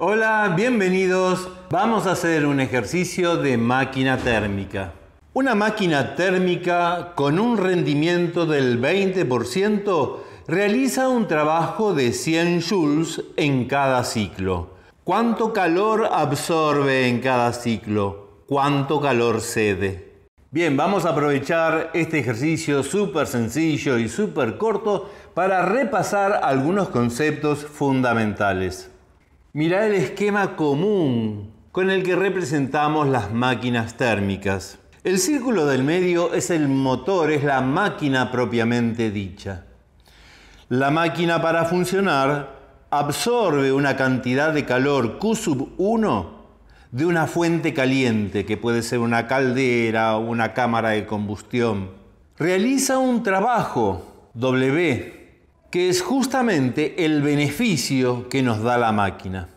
Hola, bienvenidos. Vamos a hacer un ejercicio de máquina térmica. Una máquina térmica con un rendimiento del 20% realiza un trabajo de 100 joules en cada ciclo. ¿Cuánto calor absorbe en cada ciclo? ¿Cuánto calor cede? Bien, vamos a aprovechar este ejercicio súper sencillo y súper corto para repasar algunos conceptos fundamentales. Mirá el esquema común con el que representamos las máquinas térmicas. El círculo del medio es el motor, es la máquina propiamente dicha. La máquina para funcionar absorbe una cantidad de calor Q 1 de una fuente caliente, que puede ser una caldera o una cámara de combustión. Realiza un trabajo W que es justamente el beneficio que nos da la máquina.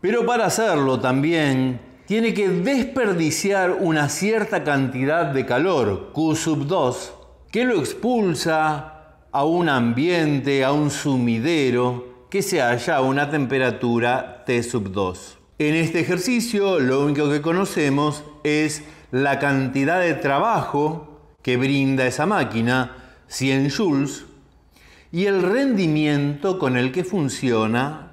Pero para hacerlo también tiene que desperdiciar una cierta cantidad de calor, Q sub 2, que lo expulsa a un ambiente, a un sumidero, que se halla a una temperatura T sub 2. En este ejercicio lo único que conocemos es la cantidad de trabajo que brinda esa máquina, 100 joules, y el rendimiento con el que funciona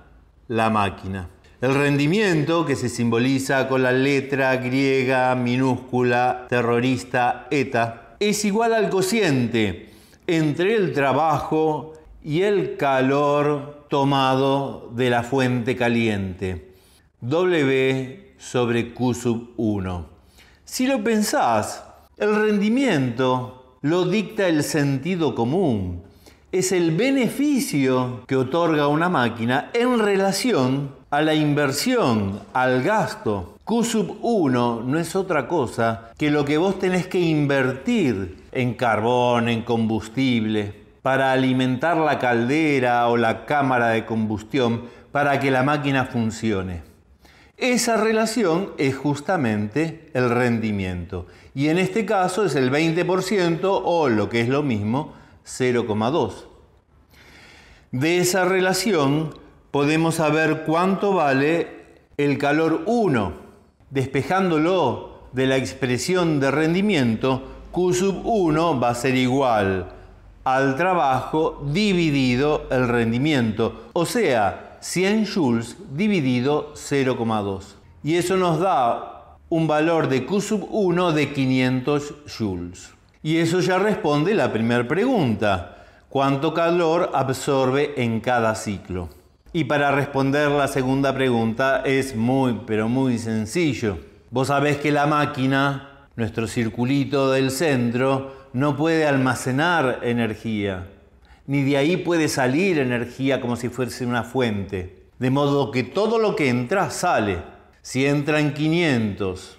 la máquina. El rendimiento que se simboliza con la letra griega minúscula terrorista eta es igual al cociente entre el trabajo y el calor tomado de la fuente caliente, W sobre Q sub 1. Si lo pensás, el rendimiento lo dicta el sentido común, es el beneficio que otorga una máquina en relación a la inversión, al gasto. Q sub 1 no es otra cosa que lo que vos tenés que invertir en carbón, en combustible, para alimentar la caldera o la cámara de combustión para que la máquina funcione. Esa relación es justamente el rendimiento. Y en este caso es el 20% o lo que es lo mismo, 0,2. De esa relación podemos saber cuánto vale el calor 1, despejándolo de la expresión de rendimiento, Q sub 1 va a ser igual al trabajo dividido el rendimiento, o sea, 100 joules dividido 0,2. Y eso nos da un valor de Q sub 1 de 500 joules. Y eso ya responde la primera pregunta, ¿cuánto calor absorbe en cada ciclo? Y para responder la segunda pregunta es muy, pero muy sencillo. Vos sabés que la máquina, nuestro circulito del centro, no puede almacenar energía, ni de ahí puede salir energía como si fuese una fuente. De modo que todo lo que entra sale. Si entran 500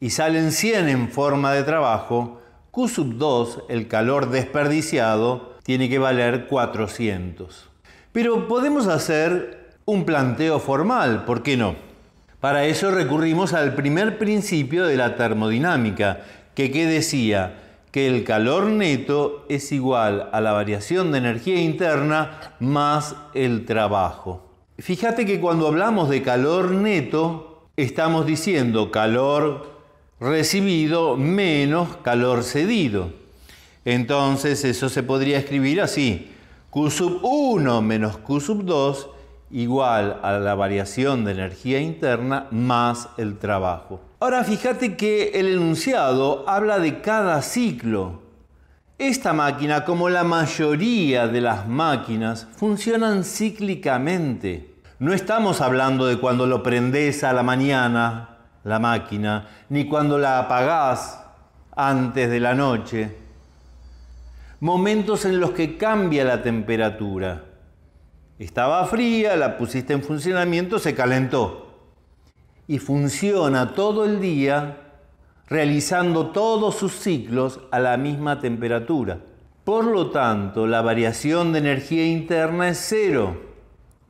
y salen 100 en forma de trabajo, Q sub 2, el calor desperdiciado, tiene que valer 400. Pero podemos hacer un planteo formal, ¿por qué no? Para eso recurrimos al primer principio de la termodinámica, que, que decía que el calor neto es igual a la variación de energía interna más el trabajo. Fíjate que cuando hablamos de calor neto, estamos diciendo calor recibido menos calor cedido. Entonces eso se podría escribir así. Q sub 1 menos Q sub 2 igual a la variación de energía interna más el trabajo. Ahora fíjate que el enunciado habla de cada ciclo. Esta máquina, como la mayoría de las máquinas, funcionan cíclicamente. No estamos hablando de cuando lo prendes a la mañana la máquina, ni cuando la apagás antes de la noche. Momentos en los que cambia la temperatura. Estaba fría, la pusiste en funcionamiento, se calentó. Y funciona todo el día realizando todos sus ciclos a la misma temperatura. Por lo tanto, la variación de energía interna es cero.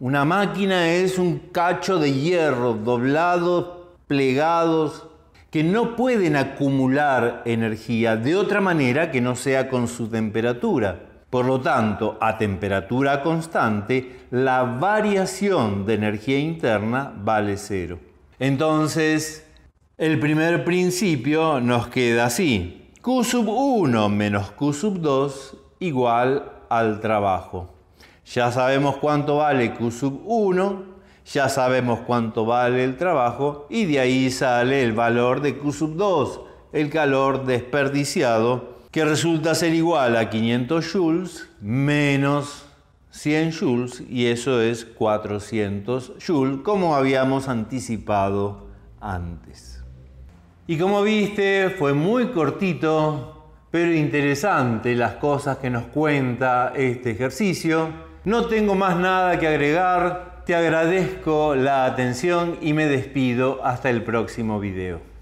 Una máquina es un cacho de hierro doblado plegados, que no pueden acumular energía de otra manera que no sea con su temperatura. Por lo tanto, a temperatura constante, la variación de energía interna vale cero. Entonces, el primer principio nos queda así. Q sub 1 menos Q sub 2 igual al trabajo. Ya sabemos cuánto vale Q sub 1, ya sabemos cuánto vale el trabajo y de ahí sale el valor de Q 2, el calor desperdiciado, que resulta ser igual a 500 joules menos 100 joules y eso es 400 joules, como habíamos anticipado antes. Y como viste, fue muy cortito, pero interesante las cosas que nos cuenta este ejercicio. No tengo más nada que agregar, te agradezco la atención y me despido hasta el próximo video.